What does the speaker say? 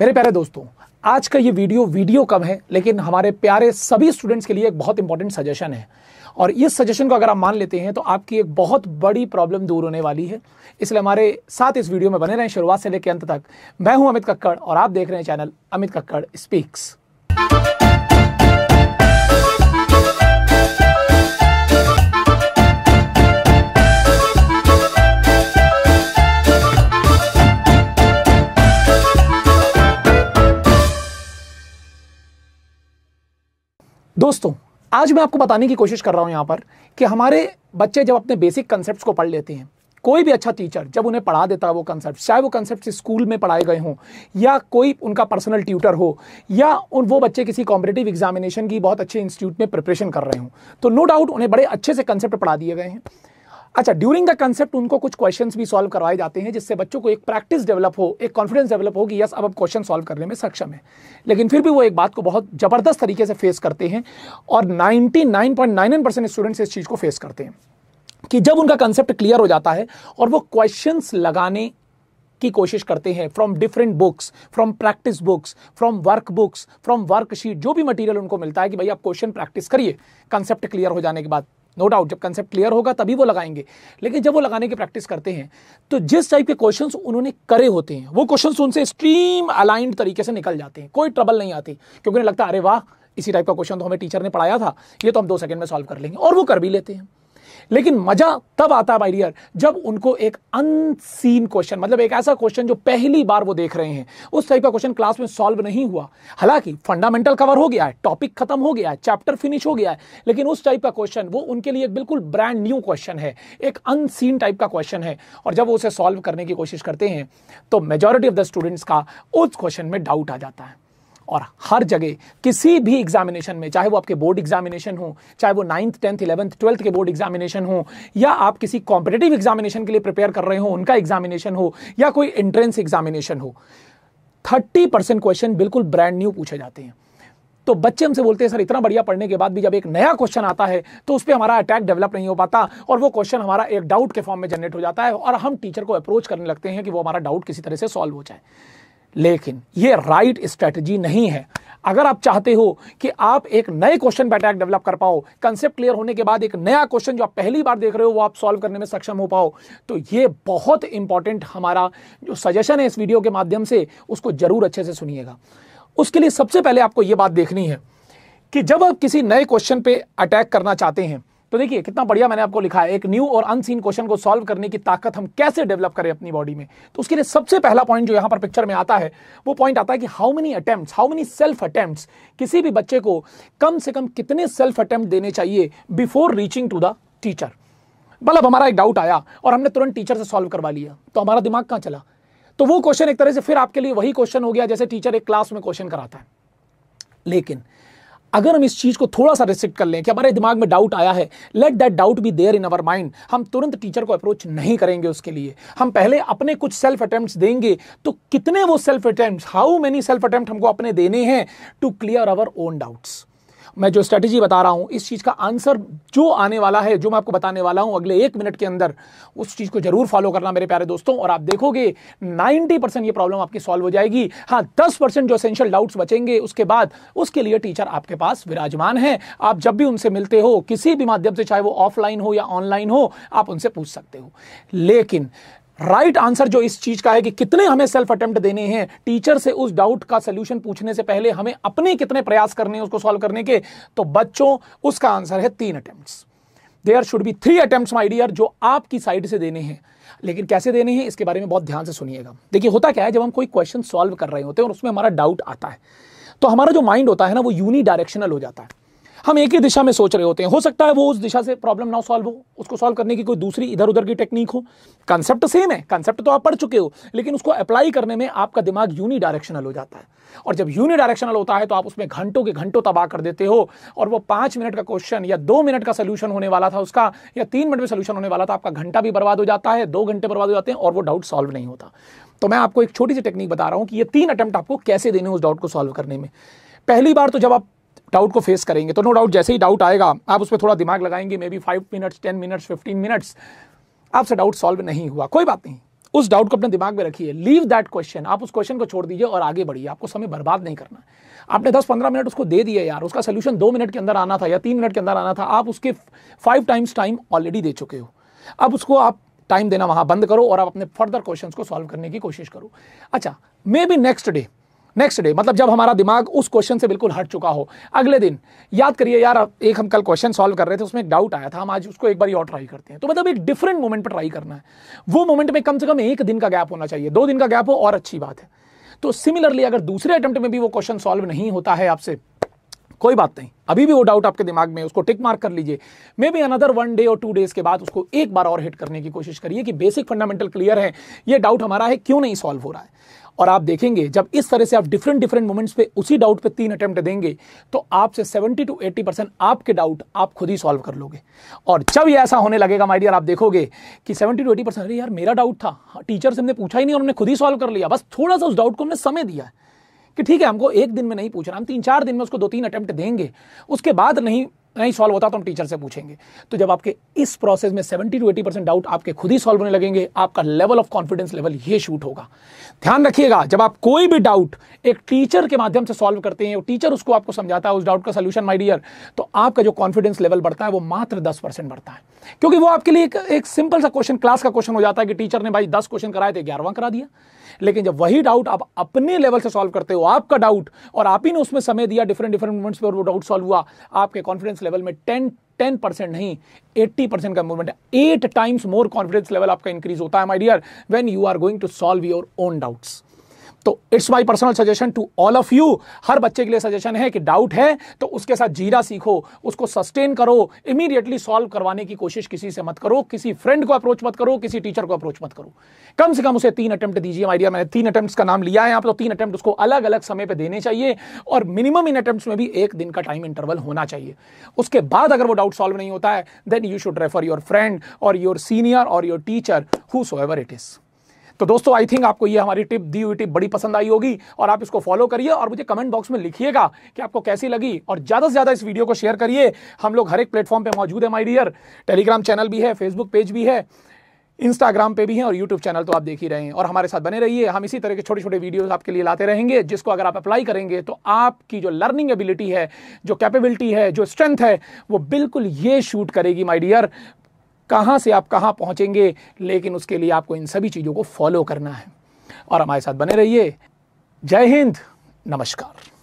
मेरे प्यारे दोस्तों आज का ये वीडियो वीडियो कम है लेकिन हमारे प्यारे सभी स्टूडेंट्स के लिए एक बहुत इंपॉर्टेंट सजेशन है और इस सजेशन को अगर आप मान लेते हैं तो आपकी एक बहुत बड़ी प्रॉब्लम दूर होने वाली है इसलिए हमारे साथ इस वीडियो में बने रहें शुरुआत से लेकर अंत तक मैं हूं अमित कक्कड़ और आप देख रहे हैं चैनल अमित कक्कड़ स्पीक्स दोस्तों आज मैं आपको बताने की कोशिश कर रहा हूँ यहाँ पर कि हमारे बच्चे जब अपने बेसिक कंसेप्ट को पढ़ लेते हैं कोई भी अच्छा टीचर जब उन्हें पढ़ा देता है वो कंसेप्ट चाहे वो कंसेप्ट स्कूल में पढ़ाए गए हों या कोई उनका पर्सनल ट्यूटर हो या उन वो बच्चे किसी कॉम्पिटेटिव एग्जामिनेशन की बहुत अच्छे इंस्टीट्यूट में प्रिपरेशन कर रहे हों तो नो डाउट उन्हें बड़े अच्छे से कंसेप्ट पढ़ा दिए गए हैं अच्छा ड्यूरिंग द कंसेप्ट उनको कुछ क्वेश्चन भी सॉल्व करवाए जाते हैं जिससे बच्चों को एक प्रैक्टिस डेवलप हो एक कॉन्फिडेंस डेवलप हो कि यस अब अब क्वेश्चन सॉल्व करने में सक्षम है लेकिन फिर भी वो एक बात को बहुत ज़बरदस्त तरीके से फेस करते हैं और नाइन्टी स्टूडेंट्स इस चीज़ को फेस करते हैं कि जब उनका कंसेप्ट क्लियर हो जाता है और वो क्वेश्चन लगाने की कोशिश करते हैं from different books from practice books from work books from worksheet जो भी मटेरियल उनको मिलता है कि भाई आप क्वेश्चन प्रैक्टिस करिए कंसेप्ट क्लियर हो जाने के बाद नो डाउट जब कंसेप्ट क्लियर होगा तभी वो लगाएंगे लेकिन जब वो लगाने की प्रैक्टिस करते हैं तो जिस टाइप के क्वेश्चन उन्होंने करे होते हैं वो क्वेश्चन उनसे स्ट्रीम अलाइंड तरीके से निकल जाते हैं कोई ट्रबल नहीं आती क्योंकि उन्हें लगता है अरे वाह इसी टाइप का क्वेश्चन तो हमें टीचर ने पढ़ाया था ये तो हम दो सेकंड में सॉल्व कर लेंगे और वो कर भी लेते हैं लेकिन मजा तब आता है माई जब उनको एक अनसीन क्वेश्चन मतलब एक ऐसा क्वेश्चन जो पहली बार वो देख रहे हैं उस टाइप का क्वेश्चन क्लास में सॉल्व नहीं हुआ हालांकि फंडामेंटल कवर हो गया है टॉपिक खत्म हो गया है चैप्टर फिनिश हो गया है लेकिन उस टाइप का क्वेश्चन वो उनके लिए एक बिल्कुल ब्रांड न्यू क्वेश्चन है एक अनसीन टाइप का क्वेश्चन है और जब वो उसे सॉल्व करने की कोशिश करते हैं तो मेजोरिटी ऑफ द स्टूडेंट्स का उस क्वेश्चन में डाउट आ जाता है और हर जगह किसी भी एग्जामिनेशन में चाहे वो आपके बोर्ड एग्जामिनेशन हो चाहे वो नाइन्थ टेंथ इलेवंथ ट्वेल्थ के बोर्ड एग्जामिनेशन हो या आप किसी कॉम्पिटेटिव एग्जामिनेशन के लिए प्रिपेयर कर रहे हो उनका एग्जामिनेशन हो या कोई एंट्रेंस एग्जामिनेशन हो थर्टी परसेंट क्वेश्चन बिल्कुल ब्रांड न्यू पूछे जाते हैं तो बच्चे हमसे बोलते हैं सर इतना बढ़िया पढ़ने के बाद भी जब एक नया क्वेश्चन आता है तो उस पर हमारा अटैक डेवलप नहीं हो पाता और वो क्वेश्चन हमारा एक डाउट के फॉर्म में जनरेट हो जाता है और हम टीचर को अप्रोच करने लगते हैं कि वो हमारा डाउट किसी तरह से सॉल्व हो जाए लेकिन ये राइट स्ट्रेटजी नहीं है अगर आप चाहते हो कि आप एक नए क्वेश्चन पैटर्न डेवलप कर पाओ कंसेप्ट क्लियर होने के बाद एक नया क्वेश्चन जो आप पहली बार देख रहे हो वो आप सॉल्व करने में सक्षम हो पाओ तो ये बहुत इंपॉर्टेंट हमारा जो सजेशन है इस वीडियो के माध्यम से उसको जरूर अच्छे से सुनिएगा उसके लिए सबसे पहले आपको ये बात देखनी है कि जब आप किसी नए क्वेश्चन पे अटैक करना चाहते हैं तो देखिए कितना बढ़िया मैंने आपको लिखा है एक न्यू और अनसीन क्वेश्चन को सॉल्व करने की ताकत हम कैसे डेवलप करें अपनी बॉडी में तो उसके लिए सबसे पहला पॉइंट जो यहां पर पिक्चर में आता है वो पॉइंट आता है कि how many attempt how many self attempt किसी भी बच्चे को कम से कम कितने सेल्फ अटेम्प्ट देने चाहिए before reaching to the teacher मतलब हमारा एक डाउट आया और हमने तुरंत टीचर से सॉल्व करवा लिया तो हमारा दिमाग कहाँ चला तो वो क्वेश्चन एक तरह से फिर आपके लिए वही क्वेश्चन हो गया जैसे टीचर एक क्लास में क्वेश्चन कराता है लेकिन अगर हम इस चीज़ को थोड़ा सा रिस्ट्रिक्ट कर लें कि हमारे दिमाग में डाउट आया है let that doubt be there in our mind हम तुरंत टीचर को अप्रोच नहीं करेंगे उसके लिए हम पहले अपने कुछ सेल्फ अटैम्प्ट देंगे तो कितने वो self attempt how many self attempt हमको अपने देने हैं to clear our own doubts मैं जो स्ट्रैटेजी बता रहा हूँ इस चीज़ का आंसर जो आने वाला है जो मैं आपको बताने वाला हूँ अगले एक मिनट के अंदर उस चीज़ को जरूर फॉलो करना मेरे प्यारे दोस्तों और आप देखोगे 90 परसेंट ये प्रॉब्लम आपकी सॉल्व हो जाएगी हाँ दस परसेंट जो असेंशियल डाउट्स बचेंगे उसके बाद उसके लिए टीचर आपके पास विराजमान है आप जब भी उनसे मिलते हो किसी भी माध्यम से चाहे वो ऑफलाइन हो या ऑनलाइन हो आप उनसे पूछ सकते हो लेकिन राइट right आंसर जो इस चीज का है कि कितने हमें सेल्फ अटेम्प्ट देने हैं टीचर से उस डाउट का सोल्यूशन पूछने से पहले हमें अपने कितने प्रयास करने हैं उसको सॉल्व करने के तो बच्चों उसका आंसर है तीन attempt there should be three attempt my dear जो आपकी साइड से देने हैं लेकिन कैसे देने हैं इसके बारे में बहुत ध्यान से सुनिएगा देखिए होता क्या है जब हम कोई क्वेश्चन सॉल्व कर रहे होते हैं और उसमें हमारा डाउट आता है तो हमारा जो माइंड होता है ना वो यूनी डायरेक्शनल हो जाता है हम एक ही दिशा में सोच रहे होते हैं हो सकता है वो उस दिशा से प्रॉब्लम ना सॉल्व हो उसको सॉल्व करने की कोई दूसरी इधर उधर की टेक्निक हो कंसेप्ट सेम है कंसेप्ट तो आप पढ़ चुके हो लेकिन उसको अप्लाई करने में आपका दिमाग यूनि डायरेक्शनल हो जाता है और जब यूनि डायरेक्शनल होता है तो आप उसमें घंटों के घंटों तबाह कर देते हो और वो पांच मिनट का क्वेश्चन या दो मिनट का सोल्यूशन होने वाला था उसका या तीन मिनट में सोल्यूशन होने वाला था आपका घंटा भी बर्बाद हो जाता है दो घंटे बर्बाद हो जाते हैं और वो डाउट सॉल्व नहीं होता तो मैं आपको एक छोटी सी टेक्निक बता रहा हूं कि ये तीन अटेम्प्ट आपको कैसे देने उस डाउट को सॉल्व करने में पहली बार तो जब आप डाउट को फेस करेंगे तो नो डाउट जैसे ही डाउट आएगा आप उस पर थोड़ा दिमाग लगाएंगे maybe five minutes ten minutes fifteen minutes आपसे डाउट सॉल्व नहीं हुआ कोई बात नहीं उस डाउट को अपने दिमाग में रखिए लीव दैट क्वेश्चन आप उस क्वेश्चन को छोड़ दीजिए और आगे बढ़िए आपको समय बर्बाद नहीं करना आपने 10-15 मिनट उसको दे दिया यार उसका सोल्यूशन दो मिनट के अंदर आना था या तीन मिनट के अंदर आना था आप उसके फाइव टाइम्स टाइम ऑलरेडी दे चुके हो अब उसको आप टाइम देना वहां बंद करो और आप अपने फर्दर क्वेश्चन को सॉल्व करने की कोशिश करो अच्छा maybe next day next day मतलब जब हमारा दिमाग उस क्वेश्चन से बिल्कुल हट चुका हो अगले दिन याद करिए यार एक हम कल क्वेश्चन सॉल्व कर रहे थे उसमें एक डाउट आया था हम आज उसको एक बार और ट्राई करते हैं तो मतलब एक डिफरेंट मोमेंट पर ट्राई करना है वो मोमेंट में कम से कम एक दिन का गैप होना चाहिए दो दिन का गैप हो और अच्छी बात है तो सिमिलरली अगर दूसरे अटेम्प्ट में भी वो क्वेश्चन सॉल्व नहीं होता है आपसे कोई बात नहीं अभी भी वो डाउट आपके दिमाग में उसको टिक मार्क कर लीजिए maybe another one day और टू डेज के बाद उसको एक बार और हिट करने की कोशिश करिए कि बेसिक फंडामेंटल क्लियर है ये डाउट हमारा है क्यों नहीं सॉल्व हो रहा है और आप देखेंगे जब इस तरह से आप डिफरेंट डिफरेंट मोमेंट्स पे उसी डाउट पे तीन अटेम्प्ट देंगे तो आपसे 70 टू 80 परसेंट आपके डाउट आप खुद ही सॉल्व कर लोगे और जब ये ऐसा होने लगेगा माई डियर आप देखोगे कि 70 टू 80 परसेंट अरे यार मेरा डाउट था टीचर हाँ, से हमने पूछा ही नहीं और हमने खुद ही सॉल्व कर लिया बस थोड़ा सा उस डाउट को हमने समय दिया कि ठीक है हमको एक दिन में नहीं पूछ रहा हम तीन चार दिन में उसको दो तीन अटैम्प्ट देंगे उसके बाद नहीं नहीं सॉल्व होता तो हम टीचर से पूछेंगे तो जब आपके इस प्रोसेस में 70 टू 80 परसेंट डाउट आपके खुद ही सॉल्व होने लगेंगे आपका लेवल ऑफ कॉन्फिडेंस लेवल ये शूट होगा ध्यान रखिएगा जब आप कोई भी डाउट एक टीचर के माध्यम से सॉल्व करते हैं टीचर उसको आपको समझाता है उस डाउट का सोल्यूशन माई डियर तो आपका जो कॉन्फिडेंस लेवल बढ़ता है वो मात्र दस बढ़ता है क्योंकि वो आपके लिए एक, एक सिंपल सा क्वेश्चन क्लास का क्वेश्चन हो जाता है कि टीचर ने भाई दस क्वेश्चन कराए थे ग्यारहवां करा दिया लेकिन जब वही डाउट आप अपने लेवल से सॉल्व करते हो आपका डाउट और आप ही ने उसमें समय दिया डिफरेंट डिफरेंट मोमेंट्स पर वो डाउट सॉल्व हुआ आपके कॉन्फिडेंस लेवल में टेन टेन परसेंट नहीं एट्टी परसेंट का movement eight times more confidence level आपका इंक्रीज होता है my dear when you are going to solve your own doubts तो it's my personal suggestion to all of you हर बच्चे के लिए सजेशन है कि डाउट है तो उसके साथ जीरा सीखो उसको सस्टेन करो इमीडिएटली सॉल्व करवाने की कोशिश किसी से मत करो किसी फ्रेंड को अप्रोच मत करो किसी टीचर को अप्रोच मत करो कम से कम उसे तीन अटेम्प्ट दीजिए माइडिया मैंने तीन अटेम्प्ट का नाम लिया है आप तो तीन अटेम्प्ट उसको अलग अलग समय पर देने चाहिए और मिनिमम इन अटेम्प्ट में भी एक दिन का टाइम इंटरवल होना चाहिए उसके बाद अगर वो डाउट सॉल्व नहीं होता है then you should refer your friend और योर सीनियर और your teacher who so ever it is तो दोस्तों आई थिंक आपको ये हमारी टिप दी हुई टिप बड़ी पसंद आई होगी और आप इसको फॉलो करिए और मुझे कमेंट बॉक्स में लिखिएगा कि आपको कैसी लगी और ज़्यादा से ज़्यादा इस वीडियो को शेयर करिए हम लोग हर एक प्लेटफॉर्म पर मौजूद है माई डियर टेलीग्राम चैनल भी है फेसबुक पेज भी है इंस्टाग्राम पे भी हैं और यूट्यूब चैनल तो आप देख ही रहे हैं और हमारे साथ बने रहिए हम इसी तरह के छोटे छोटे वीडियोस आपके लिए लाते रहेंगे जिसको अगर आप अप्लाई करेंगे तो आपकी जो लर्निंग एबिलिटी है जो कैपेबिलिटी है जो स्ट्रेंथ है वो बिल्कुल ये शूट करेगी माय डियर कहाँ से आप कहाँ पहुँचेंगे लेकिन उसके लिए आपको इन सभी चीज़ों को फॉलो करना है और हमारे साथ बने रहिए जय हिंद नमस्कार